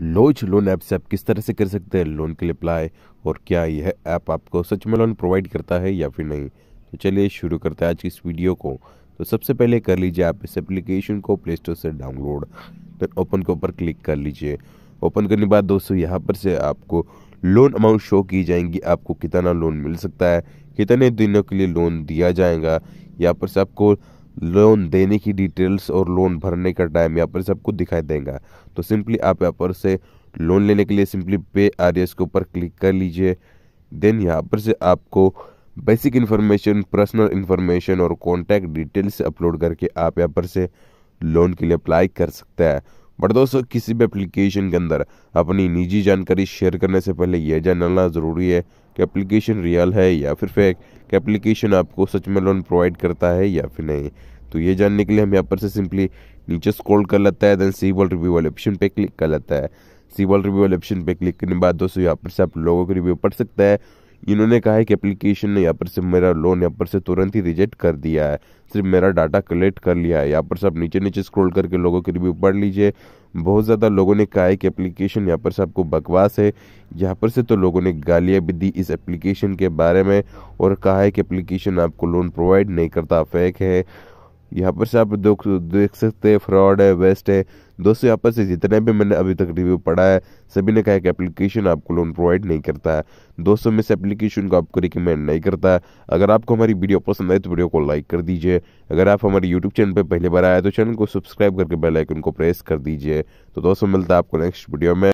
लोज loan app से आप किस तरह से कर सकते हैं लोन के लिए अप्लाई और क्या यह ऐप आपको सच में लोन प्रोवाइड करता है या फिर नहीं तो चलिए शुरू करते हैं आज की इस वीडियो को तो सबसे पहले कर लीजिए आप इस एप्लीकेशन को प्ले स्टोर से डाउनलोड फिर तो ओपन के ऊपर क्लिक कर लीजिए ओपन करने के बाद दोस्तों यहाँ पर से आपको लोन अमाउंट शो की जाएंगी आपको कितना लोन मिल सकता है कितने दिनों के लिए लोन दिया जाएगा यहाँ पर से आपको लोन देने की डिटेल्स और लोन भरने का टाइम यहाँ पर सब कुछ दिखाई देगा तो सिंपली आप यहाँ पर से लोन लेने के लिए सिंपली पे आर एस के ऊपर क्लिक कर लीजिए देन यहाँ पर से आपको बेसिक इन्फॉर्मेशन पर्सनल इन्फॉर्मेशन और कॉन्टैक्ट डिटेल्स अपलोड करके आप यहाँ पर से लोन के लिए अप्लाई कर सकते हैं बट दोस्तों किसी भी एप्लीकेशन के अंदर अपनी निजी जानकारी शेयर करने से पहले यह जानना ज़रूरी है कि एप्लीकेशन रियल है या फिर फेक कि एप्लीकेशन आपको सच में लोन प्रोवाइड करता है या फिर नहीं तो ये जानने के लिए हम यहाँ पर से सिंपली नीचे स्क्रॉल कर लेता है देन सी वर्ल्ड रिव्यू वाले ऑप्शन पे क्लिक कर लेता है सी वर्ल्ड रिव्यू वाले ऑप्शन पे क्लिक करने के बाद दोस्तों यहाँ पर से आप लोगों के रिव्यू पढ़ सकता है इन्होंने कहा है कि एप्लीकेशन ने यहाँ पर से मेरा लोन यहाँ पर से तुरंत ही रिजेक्ट कर दिया है सिर्फ मेरा डाटा कलेक्ट कर लिया है यहाँ पर से आप नीचे नीचे स्क्रॉल करके लोगों के रिव्यू पढ़ लीजिए बहुत ज़्यादा लोगों ने कहा है कि एप्लीकेशन यहाँ पर से आपको बकवास है यहाँ पर से तो लोगों ने गालियाँ भी दी इस एप्लीकेशन के बारे में और कहा है कि एप्लीकेशन आपको लोन प्रोवाइड नहीं करता फेक है यहाँ पर से आप देख सकते हैं फ्रॉड है वेस्ट है दोस्तों यहाँ पर से जितने भी मैंने अभी तक रिव्यू पढ़ा है सभी ने कहा है कि एप्लीकेशन आपको लोन प्रोवाइड नहीं करता है दोस्तों मैं इस एप्लीकेशन को आपको रिकमेंड नहीं करता है अगर आपको हमारी वीडियो पसंद आए तो वीडियो को लाइक कर दीजिए अगर आप हमारे यूट्यूब चैनल पर पहली बार आए तो चैनल को सब्सक्राइब करके बेलाइकन को प्रेस कर दीजिए तो दोस्तों मिलता है आपको नेक्स्ट वीडियो में